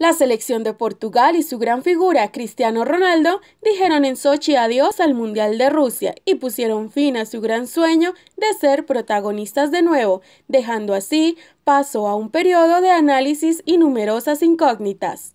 La selección de Portugal y su gran figura Cristiano Ronaldo dijeron en Sochi adiós al Mundial de Rusia y pusieron fin a su gran sueño de ser protagonistas de nuevo, dejando así paso a un periodo de análisis y numerosas incógnitas.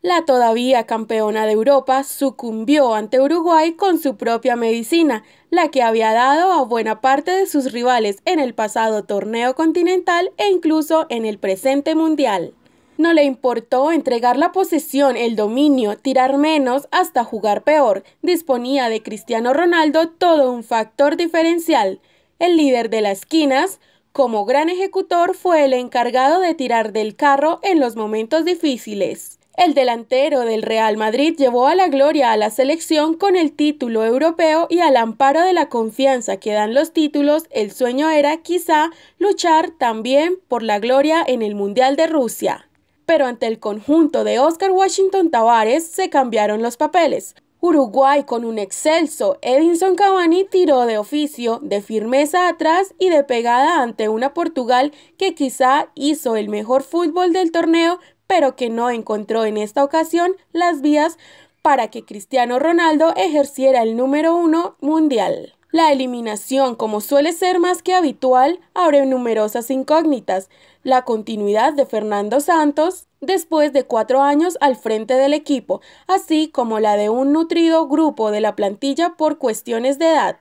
La todavía campeona de Europa sucumbió ante Uruguay con su propia medicina, la que había dado a buena parte de sus rivales en el pasado torneo continental e incluso en el presente mundial. No le importó entregar la posesión, el dominio, tirar menos hasta jugar peor. Disponía de Cristiano Ronaldo todo un factor diferencial. El líder de las esquinas, como gran ejecutor, fue el encargado de tirar del carro en los momentos difíciles. El delantero del Real Madrid llevó a la gloria a la selección con el título europeo y al amparo de la confianza que dan los títulos, el sueño era quizá luchar también por la gloria en el Mundial de Rusia pero ante el conjunto de Oscar Washington Tavares se cambiaron los papeles. Uruguay con un excelso Edinson Cavani tiró de oficio, de firmeza atrás y de pegada ante una Portugal que quizá hizo el mejor fútbol del torneo, pero que no encontró en esta ocasión las vías para que Cristiano Ronaldo ejerciera el número uno mundial. La eliminación, como suele ser más que habitual, abre numerosas incógnitas. La continuidad de Fernando Santos después de cuatro años al frente del equipo, así como la de un nutrido grupo de la plantilla por cuestiones de edad.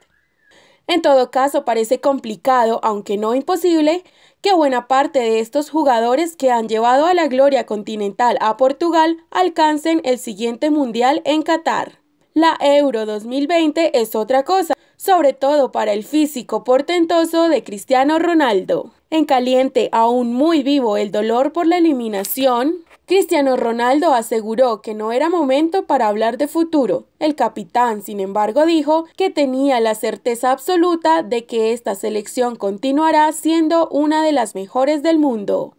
En todo caso, parece complicado, aunque no imposible, que buena parte de estos jugadores que han llevado a la gloria continental a Portugal alcancen el siguiente Mundial en Qatar. La Euro 2020 es otra cosa sobre todo para el físico portentoso de Cristiano Ronaldo. En caliente, aún muy vivo el dolor por la eliminación, Cristiano Ronaldo aseguró que no era momento para hablar de futuro. El capitán, sin embargo, dijo que tenía la certeza absoluta de que esta selección continuará siendo una de las mejores del mundo.